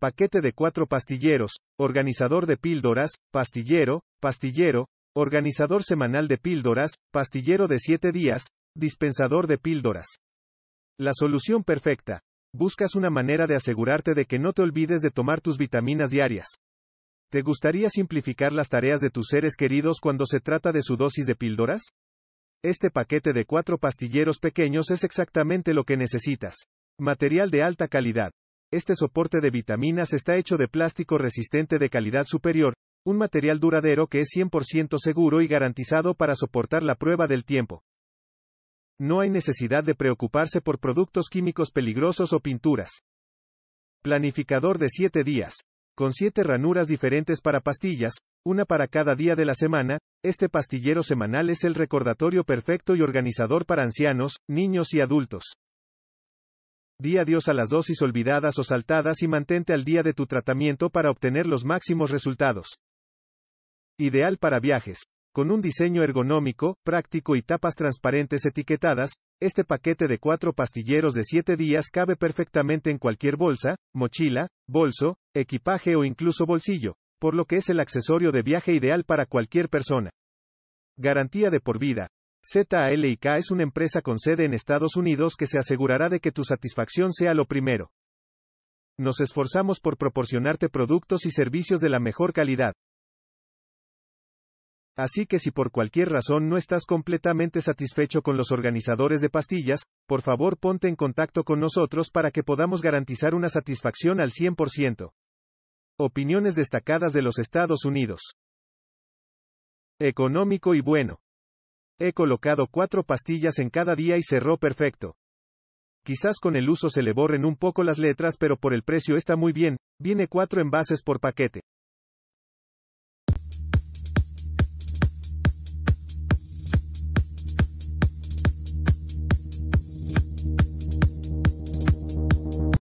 paquete de cuatro pastilleros, organizador de píldoras, pastillero, pastillero, organizador semanal de píldoras, pastillero de siete días, dispensador de píldoras. La solución perfecta. Buscas una manera de asegurarte de que no te olvides de tomar tus vitaminas diarias. ¿Te gustaría simplificar las tareas de tus seres queridos cuando se trata de su dosis de píldoras? Este paquete de cuatro pastilleros pequeños es exactamente lo que necesitas. Material de alta calidad. Este soporte de vitaminas está hecho de plástico resistente de calidad superior, un material duradero que es 100% seguro y garantizado para soportar la prueba del tiempo. No hay necesidad de preocuparse por productos químicos peligrosos o pinturas. Planificador de 7 días. Con 7 ranuras diferentes para pastillas, una para cada día de la semana, este pastillero semanal es el recordatorio perfecto y organizador para ancianos, niños y adultos. Di adiós a las dosis olvidadas o saltadas y mantente al día de tu tratamiento para obtener los máximos resultados. Ideal para viajes. Con un diseño ergonómico, práctico y tapas transparentes etiquetadas, este paquete de cuatro pastilleros de siete días cabe perfectamente en cualquier bolsa, mochila, bolso, equipaje o incluso bolsillo, por lo que es el accesorio de viaje ideal para cualquier persona. Garantía de por vida. Z.A.L.I.K. es una empresa con sede en Estados Unidos que se asegurará de que tu satisfacción sea lo primero. Nos esforzamos por proporcionarte productos y servicios de la mejor calidad. Así que si por cualquier razón no estás completamente satisfecho con los organizadores de pastillas, por favor ponte en contacto con nosotros para que podamos garantizar una satisfacción al 100%. Opiniones destacadas de los Estados Unidos. Económico y bueno. He colocado cuatro pastillas en cada día y cerró perfecto. Quizás con el uso se le borren un poco las letras, pero por el precio está muy bien, viene cuatro envases por paquete.